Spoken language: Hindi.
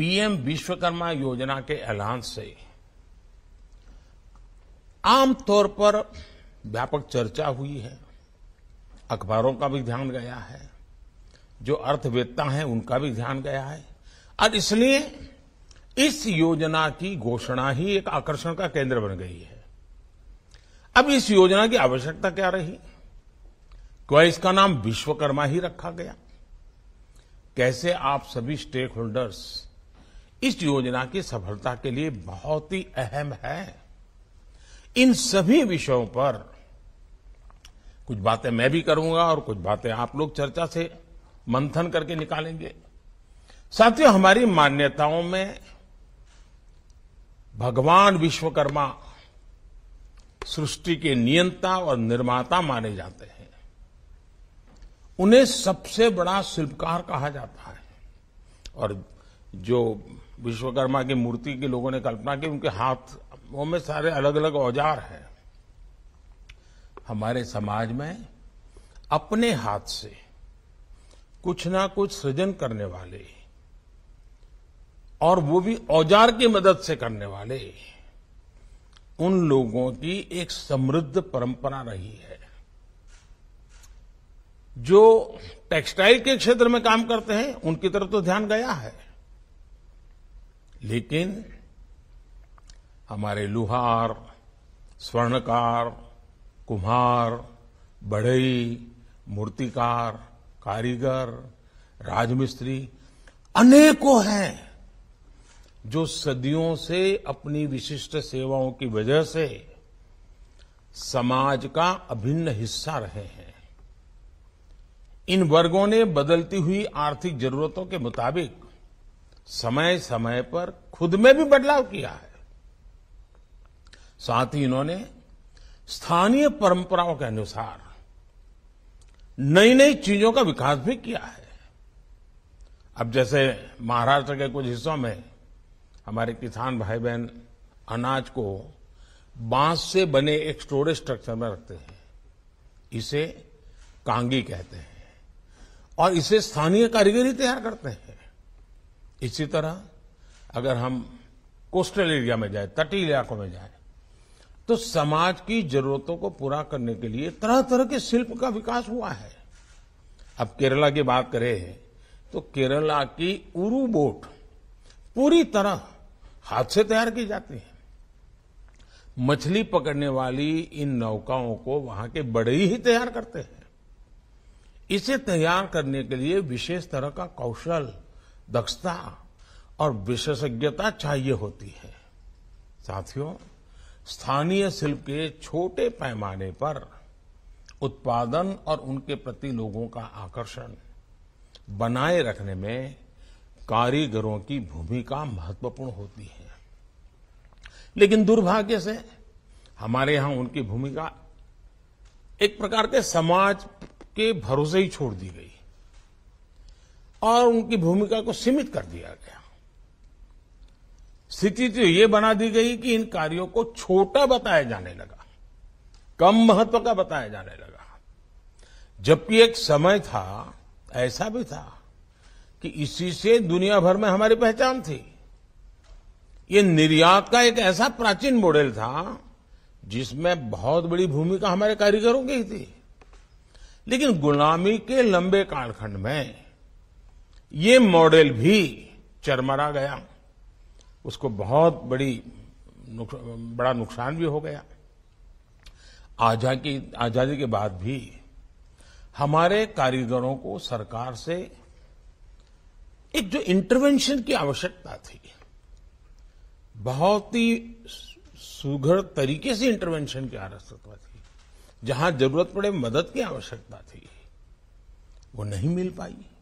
पीएम विश्वकर्मा योजना के ऐलान से आमतौर पर व्यापक चर्चा हुई है अखबारों का भी ध्यान गया है जो अर्थवेत्ता हैं उनका भी ध्यान गया है और इसलिए इस योजना की घोषणा ही एक आकर्षण का केंद्र बन गई है अब इस योजना की आवश्यकता क्या रही क्यों इसका नाम विश्वकर्मा ही रखा गया कैसे आप सभी स्टेक होल्डर्स इस योजना की सफलता के लिए बहुत ही अहम है इन सभी विषयों पर कुछ बातें मैं भी करूंगा और कुछ बातें आप लोग चर्चा से मंथन करके निकालेंगे साथियों हमारी मान्यताओं में भगवान विश्वकर्मा सृष्टि के नियंता और निर्माता माने जाते हैं उन्हें सबसे बड़ा शिल्पकार कहा जाता है और जो विश्वकर्मा की मूर्ति की लोगों ने कल्पना की उनके वो में सारे अलग अलग औजार हैं हमारे समाज में अपने हाथ से कुछ ना कुछ सृजन करने वाले और वो भी औजार की मदद से करने वाले उन लोगों की एक समृद्ध परंपरा रही है जो टेक्सटाइल के क्षेत्र में काम करते हैं उनकी तरफ तो ध्यान गया है लेकिन हमारे लुहार स्वर्णकार कुम्हार बढ़ई मूर्तिकार कारीगर राजमिस्त्री अनेकों हैं जो सदियों से अपनी विशिष्ट सेवाओं की वजह से समाज का अभिन्न हिस्सा रहे हैं इन वर्गों ने बदलती हुई आर्थिक जरूरतों के मुताबिक समय समय पर खुद में भी बदलाव किया है साथ ही इन्होंने स्थानीय परंपराओं के अनुसार नई नई चीजों का विकास भी किया है अब जैसे महाराष्ट्र के कुछ हिस्सों में हमारे किसान भाई बहन अनाज को बांस से बने एक स्टोरेज स्ट्रक्चर में रखते हैं इसे कांगी कहते हैं और इसे स्थानीय कारीगरी तैयार करते हैं इसी तरह अगर हम कोस्टल एरिया में जाए तटीय इलाकों में जाए तो समाज की जरूरतों को पूरा करने के लिए तरह तरह के शिल्प का विकास हुआ है अब केरला की बात करें तो केरला की उरू बोट पूरी तरह हाथ से तैयार की जाती है मछली पकड़ने वाली इन नौकाओं को वहां के बड़े ही तैयार करते हैं इसे तैयार करने के लिए विशेष तरह का कौशल दक्षता और विशेषज्ञता चाहिए होती है साथियों स्थानीय शिल्प के छोटे पैमाने पर उत्पादन और उनके प्रति लोगों का आकर्षण बनाए रखने में कारीगरों की भूमिका महत्वपूर्ण होती है लेकिन दुर्भाग्य से हमारे यहां उनकी भूमिका एक प्रकार के समाज के भरोसे ही छोड़ दी गई और उनकी भूमिका को सीमित कर दिया गया स्थिति तो ये बना दी गई कि इन कार्यों को छोटा बताया जाने लगा कम महत्व का बताया जाने लगा जबकि एक समय था ऐसा भी था कि इसी से दुनिया भर में हमारी पहचान थी ये निर्यात का एक ऐसा प्राचीन मॉडल था जिसमें बहुत बड़ी भूमिका हमारे कारीगरों की थी लेकिन गुलामी के लंबे कालखंड में ये मॉडल भी चरमरा गया उसको बहुत बड़ी नुक, बड़ा नुकसान भी हो गया आजादी की आजादी के बाद भी हमारे कारीगरों को सरकार से एक जो इंटरवेंशन की आवश्यकता थी बहुत ही सुघर तरीके से इंटरवेंशन की आवश्यकता थी जहां जरूरत पड़े मदद की आवश्यकता थी वो नहीं मिल पाई